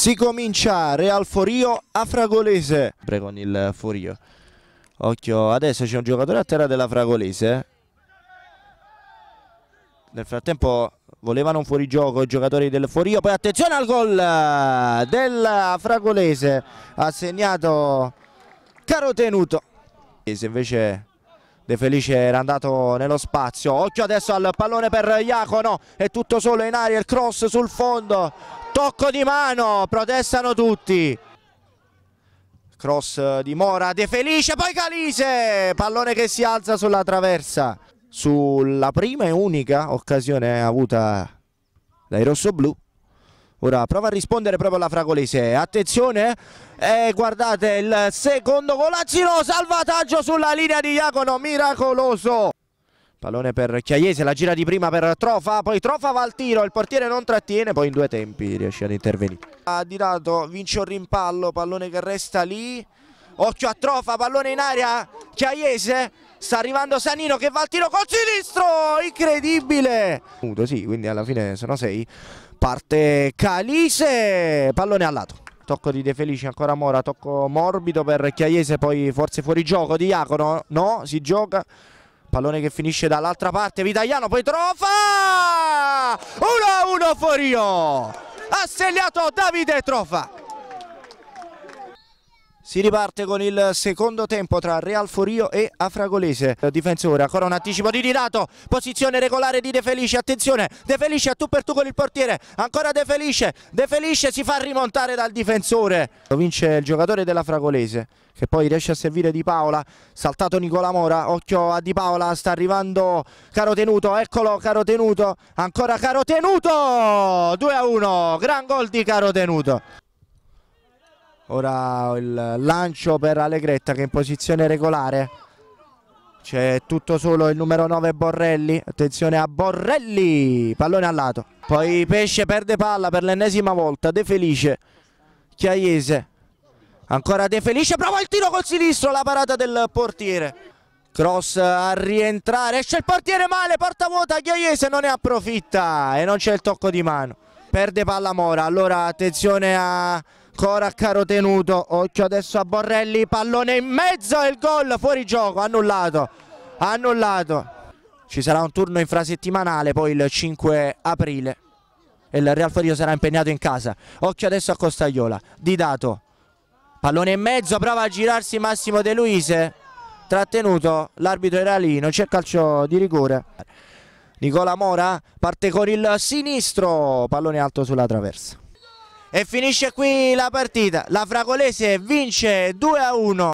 Si comincia Real Forio a Fragolese. Sempre Con il Forio. Occhio, adesso c'è un giocatore a terra della Fragolese. Nel frattempo volevano un fuorigioco i giocatori del Forio. Poi attenzione al gol del Fragolese. Ha segnato caro tenuto. Invece De Felice era andato nello spazio. Occhio adesso al pallone per Iacono. È tutto solo in aria. Il cross sul fondo tocco di mano, protestano tutti cross di Mora, De Felice, poi Calise, pallone che si alza sulla traversa, sulla prima e unica occasione avuta dai rossoblù. Ora prova a rispondere proprio alla Fragolese, attenzione, eh, eh guardate il secondo golazzino, salvataggio sulla linea di Iacono, miracoloso. Pallone per Chiaiese, la gira di prima per Trofa, poi Trofa va al tiro, il portiere non trattiene, poi in due tempi riesce ad intervenire. Ha tirato, vince un rimpallo, pallone che resta lì, occhio a Trofa, pallone in aria, Chiaiese, sta arrivando Sanino che va al tiro col sinistro, incredibile! Sì, quindi alla fine sono sei, parte Calise, pallone al lato tocco di De Felici ancora Mora, tocco morbido per Chiaiese, poi forse fuori gioco di Iacono, no, si gioca Pallone che finisce dall'altra parte, Vitaiano poi Trofa! 1-1 Forio! Ha segnato Davide Trofa! Si riparte con il secondo tempo tra Real Forio e Afragolese. Difensore, ancora un anticipo di Dirato, posizione regolare di De Felice, attenzione, De Felice a tu per tu con il portiere, ancora De Felice, De Felice si fa rimontare dal difensore. Lo vince il giocatore dell'Afragolese che poi riesce a servire Di Paola, saltato Nicola Mora, occhio a Di Paola, sta arrivando Caro Tenuto, eccolo Caro Tenuto, ancora Caro Tenuto, 2 a 1, gran gol di Caro Tenuto ora il lancio per Allegretta che è in posizione regolare c'è tutto solo il numero 9 Borrelli attenzione a Borrelli pallone al lato poi Pesce perde palla per l'ennesima volta De Felice Chiaiese ancora De Felice prova il tiro col sinistro la parata del portiere cross a rientrare esce il portiere male porta vuota Chiaiese non ne approfitta e non c'è il tocco di mano perde palla Mora allora attenzione a ancora caro tenuto occhio adesso a Borrelli pallone in mezzo e il gol fuori gioco annullato annullato ci sarà un turno infrasettimanale poi il 5 aprile e il Real Forio sarà impegnato in casa occhio adesso a Costagliola di dato pallone in mezzo prova a girarsi Massimo De Luise trattenuto l'arbitro era lì non c'è calcio di rigore Nicola Mora parte con il sinistro pallone alto sulla traversa e finisce qui la partita, la Fragolese vince 2 a 1.